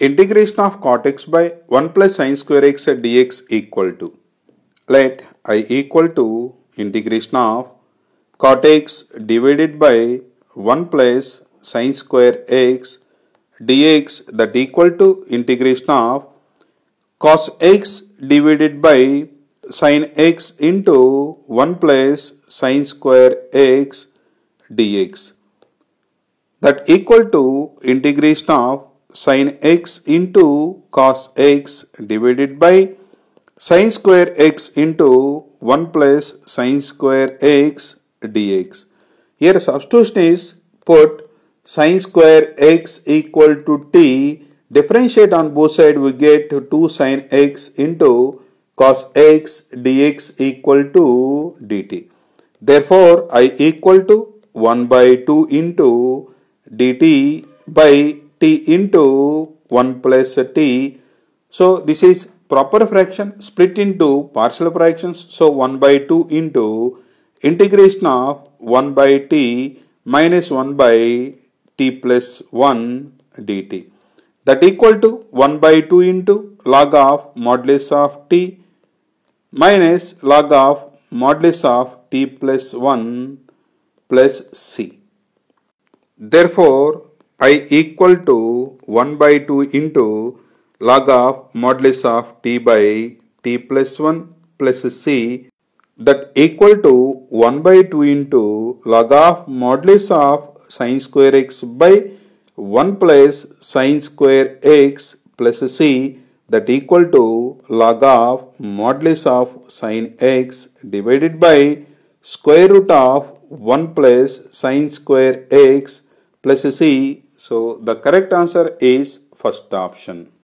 integration of cot x by 1 plus sine square x at dx equal to let i equal to integration of cot x divided by 1 plus sine square x dx that equal to integration of cos x divided by sine x into 1 plus sine square x dx that equal to integration of Sin x into cos x divided by sin square x into 1 plus sin square x dx. Here substitution is put sin square x equal to t differentiate on both side we get 2 sin x into cos x dx equal to dt. Therefore, I equal to 1 by 2 into dt by into 1 plus t. So this is proper fraction split into partial fractions. So 1 by 2 into integration of 1 by t minus 1 by t plus 1 dt. That equal to 1 by 2 into log of modulus of t minus log of modulus of t plus 1 plus c. Therefore, I equal to 1 by 2 into log of modulus of t by t plus 1 plus c that equal to 1 by 2 into log of modulus of sine square x by 1 plus sine square x plus c that equal to log of modulus of sine x divided by square root of 1 plus sine square x plus c so the correct answer is first option.